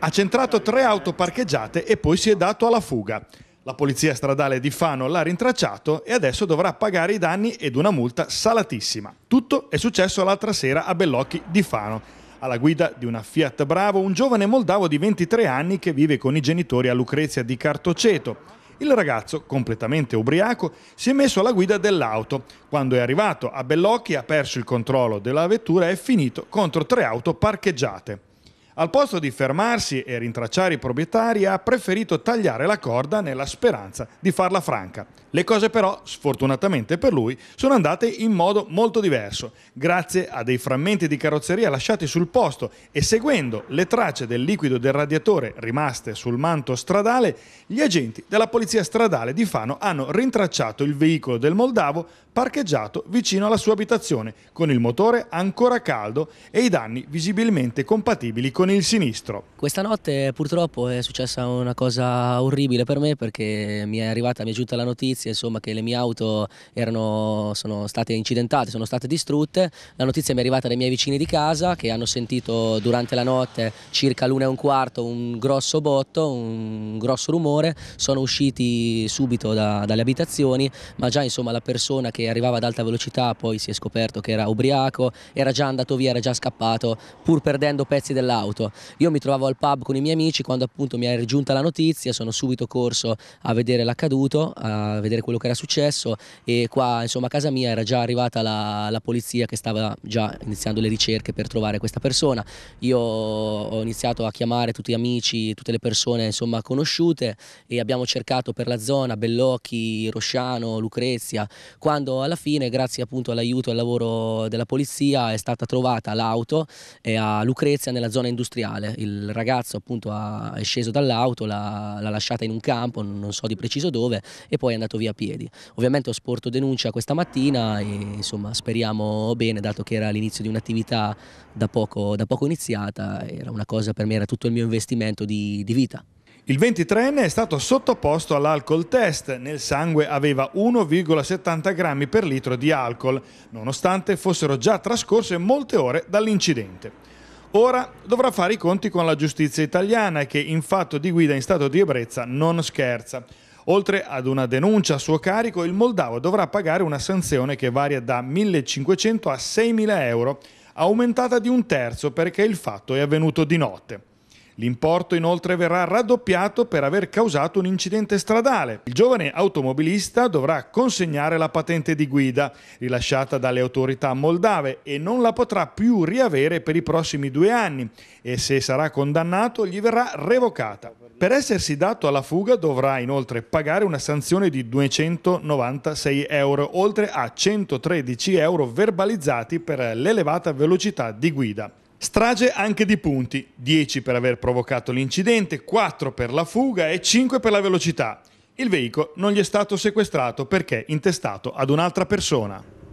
ha centrato tre auto parcheggiate e poi si è dato alla fuga. La polizia stradale di Fano l'ha rintracciato e adesso dovrà pagare i danni ed una multa salatissima. Tutto è successo l'altra sera a Bellocchi di Fano. Alla guida di una Fiat Bravo, un giovane moldavo di 23 anni che vive con i genitori a Lucrezia di Cartoceto. Il ragazzo, completamente ubriaco, si è messo alla guida dell'auto. Quando è arrivato a Bellocchi ha perso il controllo della vettura e è finito contro tre auto parcheggiate. Al posto di fermarsi e rintracciare i proprietari, ha preferito tagliare la corda nella speranza di farla franca. Le cose però, sfortunatamente per lui, sono andate in modo molto diverso, grazie a dei frammenti di carrozzeria lasciati sul posto e seguendo le tracce del liquido del radiatore rimaste sul manto stradale, gli agenti della Polizia Stradale di Fano hanno rintracciato il veicolo del Moldavo parcheggiato vicino alla sua abitazione, con il motore ancora caldo e i danni visibilmente compatibili con con il sinistro. Questa notte purtroppo è successa una cosa orribile per me perché mi è arrivata, mi è giunta la notizia insomma, che le mie auto erano, sono state incidentate, sono state distrutte. La notizia mi è arrivata dai miei vicini di casa che hanno sentito durante la notte circa l'una e un quarto un grosso botto, un grosso rumore. Sono usciti subito da, dalle abitazioni ma già insomma, la persona che arrivava ad alta velocità poi si è scoperto che era ubriaco, era già andato via, era già scappato pur perdendo pezzi dell'auto saputo. Io mi trovavo al pub con i miei amici quando appunto mi è giunta la notizia, sono subito corso a vedere l'accaduto, a vedere quello che era successo e qua insomma a casa mia era già arrivata la, la polizia che stava già iniziando le ricerche per trovare questa persona. Io ho iniziato a chiamare tutti gli amici, tutte le persone insomma conosciute e abbiamo cercato per la zona Bellocchi, Rosciano, Lucrezia, quando alla fine grazie appunto all'aiuto e al lavoro della polizia è stata trovata l'auto eh, a Lucrezia nella zona industriale industriale, il ragazzo appunto ha, è sceso dall'auto, l'ha, lasciata in un campo, non so di preciso dove, e poi è andato via a piedi. Ovviamente ho sporto denuncia questa mattina e insomma speriamo bene, dato che era l'inizio di un'attività da poco, da poco iniziata, era una cosa per me, era tutto il mio investimento di, di vita. Il 23enne è stato sottoposto all'alcol test, nel sangue aveva 1,70 grammi per litro di alcol, nonostante fossero già trascorse molte ore dall'incidente. Ora dovrà fare i conti con la giustizia italiana che in fatto di guida in stato di ebbrezza non scherza. Oltre ad una denuncia a suo carico, il moldavo dovrà pagare una sanzione che varia da 1.500 a 6.000 euro, aumentata di un terzo perché il fatto è avvenuto di notte. L'importo inoltre verrà raddoppiato per aver causato un incidente stradale. Il giovane automobilista dovrà consegnare la patente di guida rilasciata dalle autorità moldave e non la potrà più riavere per i prossimi due anni e se sarà condannato gli verrà revocata. Per essersi dato alla fuga dovrà inoltre pagare una sanzione di 296 euro, oltre a 113 euro verbalizzati per l'elevata velocità di guida. Strage anche di punti, 10 per aver provocato l'incidente, 4 per la fuga e 5 per la velocità. Il veicolo non gli è stato sequestrato perché intestato ad un'altra persona.